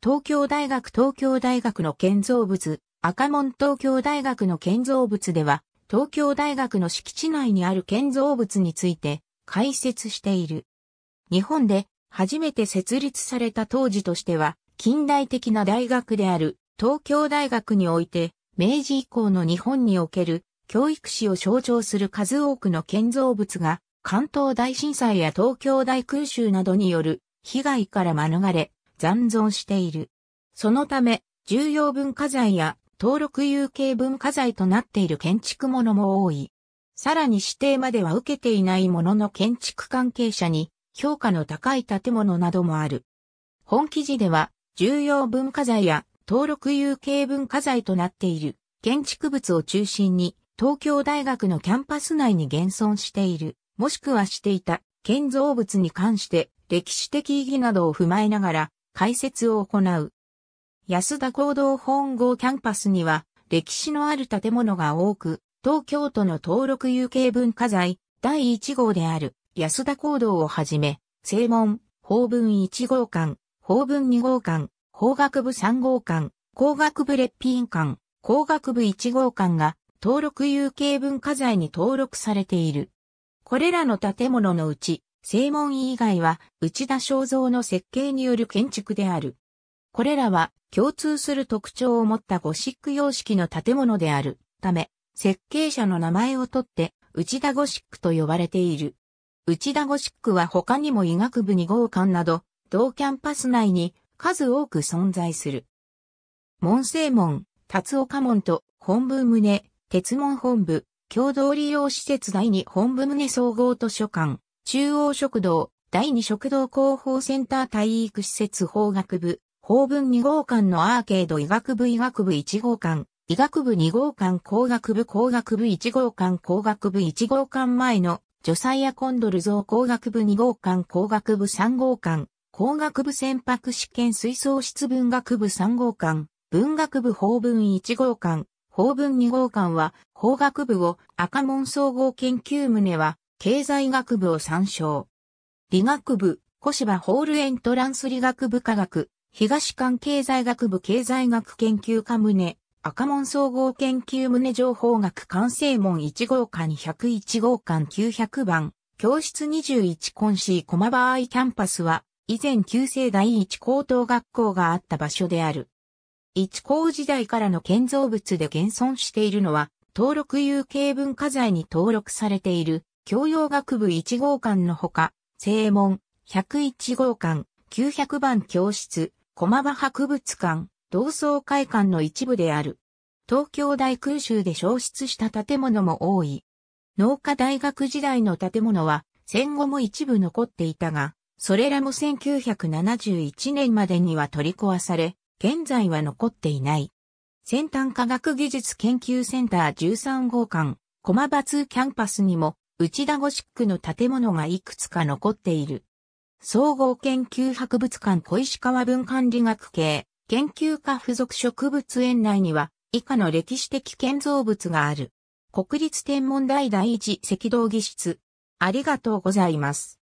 東京大学東京大学の建造物、赤門東京大学の建造物では、東京大学の敷地内にある建造物について解説している。日本で初めて設立された当時としては、近代的な大学である東京大学において、明治以降の日本における教育史を象徴する数多くの建造物が、関東大震災や東京大空襲などによる被害から免れ、残存している。そのため、重要文化財や登録有形文化財となっている建築物も多い。さらに指定までは受けていないものの建築関係者に評価の高い建物などもある。本記事では重要文化財や登録有形文化財となっている建築物を中心に東京大学のキャンパス内に現存している、もしくはしていた建造物に関して歴史的意義などを踏まえながら解説を行う。安田行動本郷キャンパスには歴史のある建物が多く、東京都の登録有形文化財第1号である安田行動をはじめ、正門、法文1号館、法文2号館、法学部3号館、工学部列品館、工学部1号館が登録有形文化財に登録されている。これらの建物のうち、正門以外は内田正造の設計による建築である。これらは共通する特徴を持ったゴシック様式の建物であるため、設計者の名前をとって内田ゴシックと呼ばれている。内田ゴシックは他にも医学部2号館など、同キャンパス内に数多く存在する。門正門、辰岡門と本部棟、鉄門本部、共同利用施設第2本部棟総合図書館、中央食堂、第二食堂広報センター体育施設法学部、法文2号館のアーケード医学部医学部1号館、医学部2号館工学部工学部1号館工学部1号館前の、ジョサイア・コンドル像工学部2号館工学部3号館、工学部船舶試験水槽室文学部3号館、文学部法文1号館、法文2号館は、法学部を赤門総合研究棟は、経済学部を参照。理学部、小芝ホールエントランス理学部科学、東館経済学部経済学研究科棟、赤門総合研究棟情報学管制門1号館101号館900番、教室21コンシー駒場アイキャンパスは、以前旧制第一高等学校があった場所である。一高時代からの建造物で現存しているのは、登録有形文化財に登録されている教養学部1号館のほか、正門、101号館、900番教室、駒場博物館、同窓会館の一部である。東京大空襲で消失した建物も多い。農科大学時代の建物は戦後も一部残っていたが、それらも1971年までには取り壊され、現在は残っていない。先端科学技術研究センター13号館、駒場2キャンパスにも内田ゴシックの建物がいくつか残っている。総合研究博物館小石川文管理学系研究科附属植物園内には以下の歴史的建造物がある。国立天文台第一赤道技室。ありがとうございます。